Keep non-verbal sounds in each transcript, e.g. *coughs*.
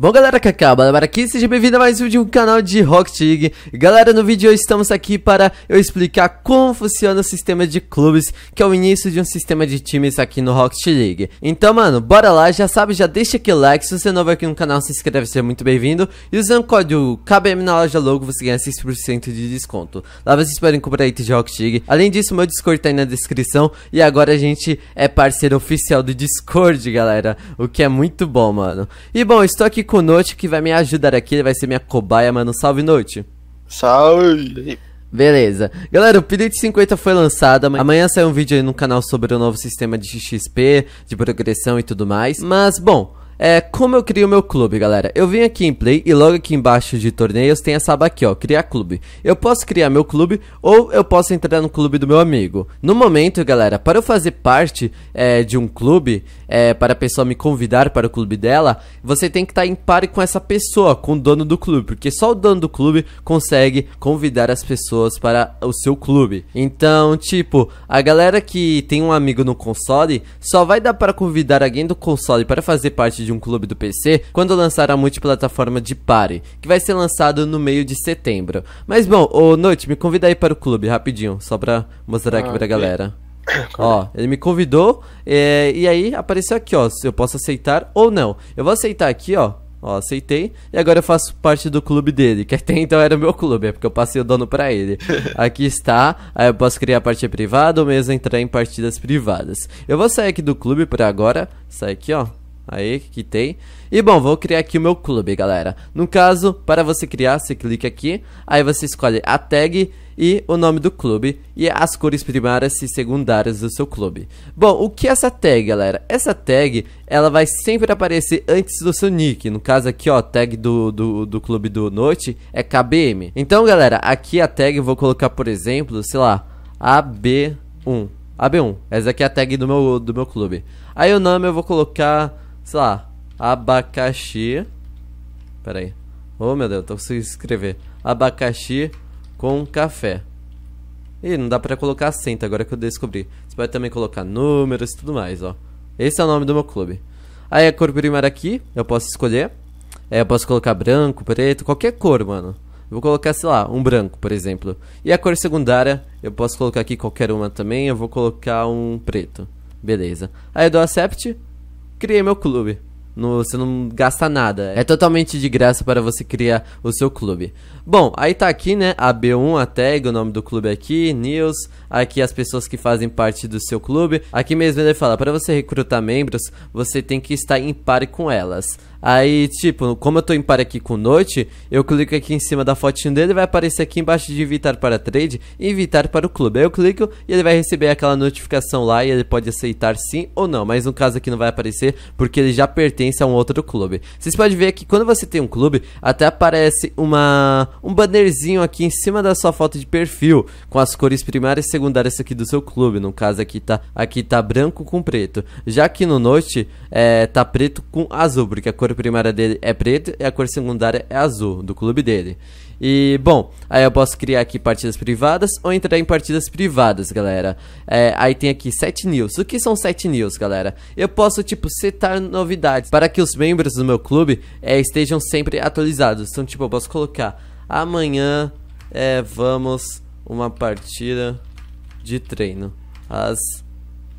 Bom galera, Kaká, galera aqui, seja bem-vindo a mais um vídeo do canal de Rocket League Galera, no vídeo hoje estamos aqui para eu explicar como funciona o sistema de clubes Que é o início de um sistema de times aqui no Rocket League Então mano, bora lá, já sabe, já deixa aquele like Se você é novo aqui no canal, se inscreve, seja muito bem-vindo E usando o código KBM na loja logo, você ganha 6% de desconto Lá vocês podem comprar itens de Rocket League Além disso, meu Discord tá aí na descrição E agora a gente é parceiro oficial do Discord, galera O que é muito bom, mano E bom, estou aqui o Note que vai me ajudar aqui, ele vai ser minha cobaia, mano. Salve, Note. Salve. Beleza. Galera, o Update 50 foi lançado. Amanhã sai um vídeo aí no canal sobre o novo sistema de XP, de progressão e tudo mais. Mas, bom, é, como eu crio meu clube, galera? Eu venho aqui em Play e logo aqui embaixo de torneios tem essa aba aqui, ó, criar clube. Eu posso criar meu clube ou eu posso entrar no clube do meu amigo. No momento, galera, para eu fazer parte é, de um clube, é, para a pessoa me convidar para o clube dela, você tem que estar tá em pare com essa pessoa, com o dono do clube, porque só o dono do clube consegue convidar as pessoas para o seu clube. Então, tipo, a galera que tem um amigo no console, só vai dar para convidar alguém do console para fazer parte de de um clube do PC quando lançar a multiplataforma de Party, que vai ser lançado no meio de setembro. Mas bom, ô Noite, me convida aí para o clube rapidinho, só pra mostrar ah, aqui pra okay. galera. *coughs* Ó, ele me convidou é, e aí apareceu aqui, ó, se eu posso aceitar ou não. Eu vou aceitar aqui, ó. Ó, aceitei. E agora eu faço parte do clube dele, que até *laughs* então era meu clube, é porque eu passei o dono para ele. *laughs* aqui está. Aí eu posso criar parte privada ou mesmo entrar em partidas privadas. Eu vou sair aqui do clube por agora. Sai aqui, ó aí que tem. E bom, vou criar aqui o meu clube, galera. No caso, para você criar, você clica aqui, aí você escolhe a tag e o nome do clube e as cores primárias e secundárias do seu clube. Bom, o que é essa tag, galera? Essa tag, ela vai sempre aparecer antes do seu nick. No caso aqui, ó, tag do, do, do clube do Note é KBM. Então, galera, aqui a tag eu vou colocar, por exemplo, sei lá, AB1. AB1, essa aqui é a tag do meu, do meu clube. Aí o nome eu vou colocar sei lá, abacaxi. Pera aí. Oh, meu Deus, tô conseguindo escrever. Abacaxi com café. Ih, não dá pra colocar assento agora que eu descobri. Você pode também colocar números e tudo mais, ó. Esse é o nome do meu clube. Aí a cor primária aqui, eu posso escolher. É, eu posso colocar branco, preto, qualquer cor, mano. Eu vou colocar, sei lá, um branco, por exemplo. E a cor secundária, eu posso colocar aqui qualquer uma também. Eu vou colocar um preto. Beleza. Aí eu dou accept criei meu clube. No, você não gasta nada. É totalmente de graça para você criar o seu clube. Bom, aí tá aqui, né? A B1, a tag, o nome do clube aqui, news. Aqui as pessoas que fazem parte do seu clube. Aqui mesmo ele fala, para você recrutar membros, você tem que estar em par com elas. Aí, tipo, como eu tô em par aqui com noite, eu clico aqui em cima da fotinho dele, vai aparecer aqui embaixo de invitar para trade e invitar para o clube. Aí eu clico e ele vai receber aquela notificação lá e ele pode aceitar sim ou não. Mas no caso aqui não vai aparecer porque ele já pertence pertence a é um outro clube. Vocês podem ver que quando você tem um clube, até aparece uma, um bannerzinho aqui em cima da sua foto de perfil, com as cores primárias e secundárias aqui do seu clube. No caso, aqui tá, aqui tá branco com preto. Já que no Note, é, tá preto com azul, porque a cor primária dele é preto e a cor secundária é azul, do clube dele. E, bom, aí eu posso criar aqui partidas privadas ou entrar em partidas privadas, galera. É, aí tem aqui 7 news. O que são 7 news, galera? Eu posso, tipo, setar novidades para que os membros do meu clube é, estejam sempre atualizados. Então, tipo, eu posso colocar amanhã é, vamos uma partida de treino. Às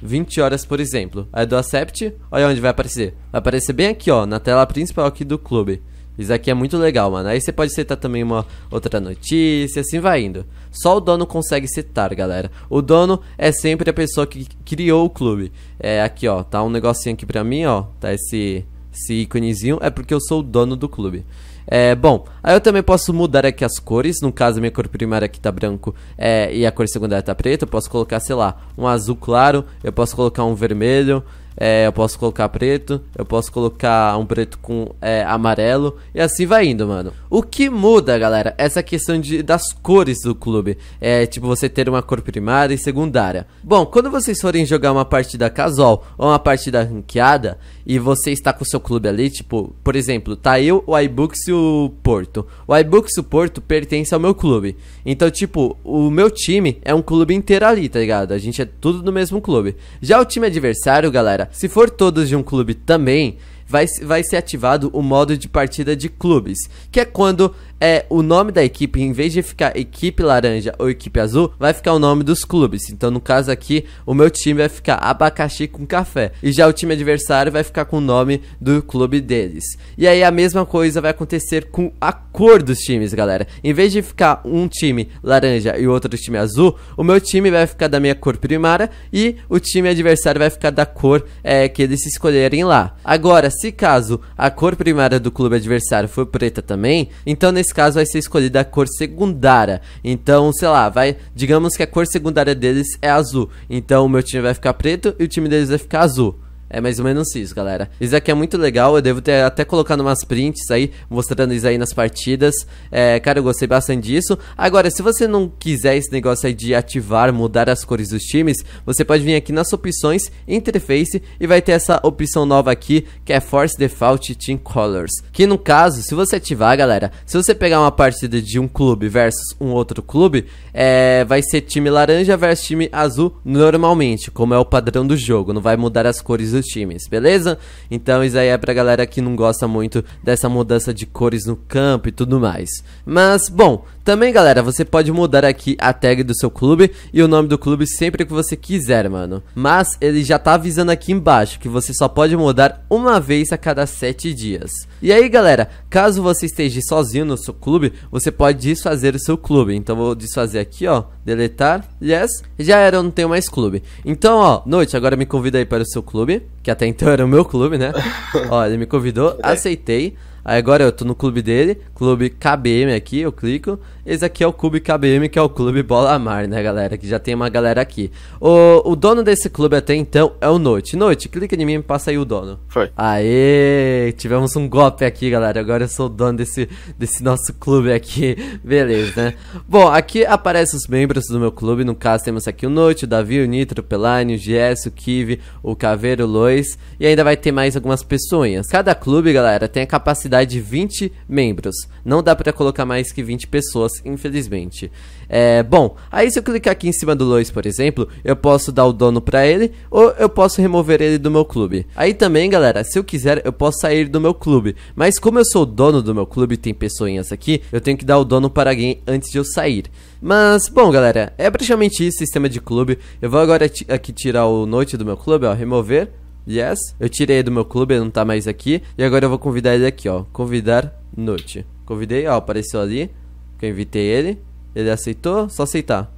20 horas, por exemplo. Aí do dou accept, olha onde vai aparecer. Vai aparecer bem aqui, ó, na tela principal aqui do clube. Isso aqui é muito legal, mano. Aí você pode citar também uma outra notícia, assim vai indo. Só o dono consegue citar, galera. O dono é sempre a pessoa que criou o clube. É aqui, ó. Tá um negocinho aqui pra mim, ó. Tá esse, esse íconezinho. É porque eu sou o dono do clube. É, bom, aí eu também posso mudar aqui as cores. No caso, minha cor primária aqui tá branco é, e a cor secundária tá preta. Eu posso colocar, sei lá, um azul claro. Eu posso colocar um vermelho é, eu posso colocar preto, eu posso colocar um preto com é, amarelo e assim vai indo, mano. O que muda, galera, é essa questão de, das cores do clube. É tipo você ter uma cor primária e secundária. Bom, quando vocês forem jogar uma partida casual ou uma partida ranqueada e você está com o seu clube ali, tipo, por exemplo, tá eu, o iBooks e o Porto. O iBooks e o Porto pertence ao meu clube. Então, tipo, o meu time é um clube inteiro ali, tá ligado? A gente é tudo do mesmo clube. Já o time adversário, galera, se for todos de um clube também, vai, vai ser ativado o modo de partida de clubes, que é quando é o nome da equipe, em vez de ficar equipe laranja ou equipe azul, vai ficar o nome dos clubes. Então, no caso aqui, o meu time vai ficar abacaxi com café, e já o time adversário vai ficar com o nome do clube deles. E aí a mesma coisa vai acontecer com a cor dos times, galera. Em vez de ficar um time laranja e outro time azul, o meu time vai ficar da minha cor primária e o time adversário vai ficar da cor é, que eles escolherem lá. Agora, se caso a cor primária do clube adversário for preta também, então nesse caso vai ser escolhida a cor secundária. Então, sei lá, vai, digamos que a cor secundária deles é azul. Então o meu time vai ficar preto e o time deles vai ficar azul. É mais ou menos isso, galera. Isso aqui é muito legal, eu devo ter até colocado umas prints aí, mostrando isso aí nas partidas. É, cara, eu gostei bastante disso. Agora, se você não quiser esse negócio aí de ativar, mudar as cores dos times, você pode vir aqui nas opções, interface, e vai ter essa opção nova aqui, que é Force Default Team Colors. Que no caso, se você ativar, galera, se você pegar uma partida de um clube versus um outro clube, é, vai ser time laranja versus time azul normalmente, como é o padrão do jogo, não vai mudar as cores do times, beleza? Então isso aí é pra galera que não gosta muito dessa mudança de cores no campo e tudo mais. Mas, bom, também galera, você pode mudar aqui a tag do seu clube e o nome do clube sempre que você quiser, mano. Mas ele já tá avisando aqui embaixo que você só pode mudar uma vez a cada 7 dias. E aí galera, caso você esteja sozinho no seu clube, você pode desfazer o seu clube. Então vou desfazer aqui, ó, deletar, yes, já era, eu não tenho mais clube. Então, ó, Noite, agora me convida aí para o seu clube que até então era o meu clube, né? *laughs* Ó, ele me convidou, é. aceitei. Aí agora eu tô no clube dele, clube KBM aqui, eu clico. Esse aqui é o clube KBM, que é o clube Bola Mar, né, galera? Que já tem uma galera aqui. O, o dono desse clube até então é o Noite. Noite, clica em mim e passa aí o dono. Foi. Aê, tivemos um golpe aqui, galera. Agora eu sou o dono desse, desse nosso clube aqui. Beleza, né? Bom, aqui aparecem os membros do meu clube. No caso, temos aqui o Noite, o Davi, o Nitro, o Pelani, o GS, o Kive, o Caveiro, o Lois. E ainda vai ter mais algumas pessoas. Cada clube, galera, tem a capacidade capacidade de 20 membros. Não dá para colocar mais que 20 pessoas, infelizmente. É, bom, aí se eu clicar aqui em cima do Lois, por exemplo, eu posso dar o dono para ele ou eu posso remover ele do meu clube. Aí também, galera, se eu quiser, eu posso sair do meu clube. Mas como eu sou o dono do meu clube, tem pessoinhas aqui, eu tenho que dar o dono para alguém antes de eu sair. Mas, bom, galera, é praticamente isso, sistema de clube. Eu vou agora aqui tirar o noite do meu clube, ó, remover. Yes. Eu tirei do meu clube, ele não tá mais aqui. E agora eu vou convidar ele aqui, ó. Convidar Note. Convidei, ó, apareceu ali. Que eu invitei ele. Ele aceitou, só aceitar.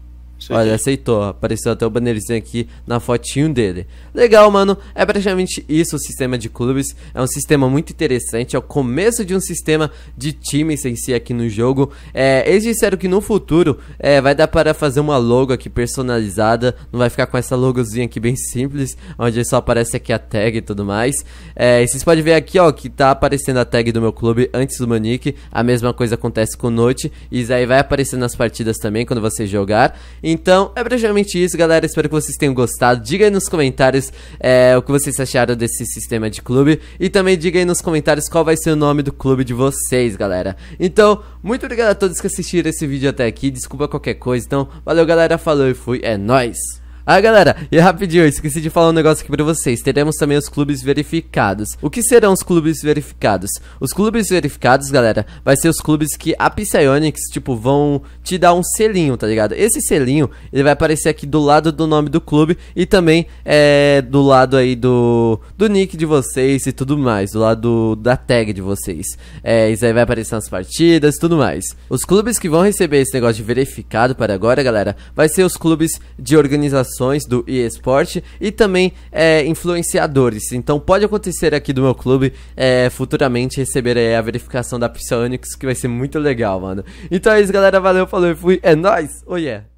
Olha, aceitou. Apareceu até o bannerzinho aqui na fotinho dele. Legal, mano. É praticamente isso o sistema de clubes. É um sistema muito interessante. É o começo de um sistema de times em si aqui no jogo. É, eles disseram que no futuro é, vai dar para fazer uma logo aqui personalizada. Não vai ficar com essa logozinha aqui bem simples, onde só aparece aqui a tag e tudo mais. É, e vocês podem ver aqui, ó, que tá aparecendo a tag do meu clube antes do Manique. A mesma coisa acontece com o Note. E isso aí vai aparecer nas partidas também quando você jogar. E então, é praticamente isso, galera. Espero que vocês tenham gostado. Diga aí nos comentários é, o que vocês acharam desse sistema de clube. E também diga aí nos comentários qual vai ser o nome do clube de vocês, galera. Então, muito obrigado a todos que assistiram esse vídeo até aqui. Desculpa qualquer coisa. Então, valeu, galera. Falou e fui. É nóis! Ah, galera, e rapidinho, eu esqueci de falar um negócio aqui pra vocês. Teremos também os clubes verificados. O que serão os clubes verificados? Os clubes verificados, galera, vai ser os clubes que a Psyonix, tipo, vão te dar um selinho, tá ligado? Esse selinho, ele vai aparecer aqui do lado do nome do clube e também é do lado aí do, do nick de vocês e tudo mais, do lado da tag de vocês. É, isso aí vai aparecer nas partidas e tudo mais. Os clubes que vão receber esse negócio de verificado para agora, galera, vai ser os clubes de organização organizações do eSport e também é, influenciadores. Então pode acontecer aqui do meu clube é, futuramente receber aí é, a verificação da Psionics, que vai ser muito legal, mano. Então é isso, galera. Valeu, falou e fui. É nóis! oi Oh, yeah.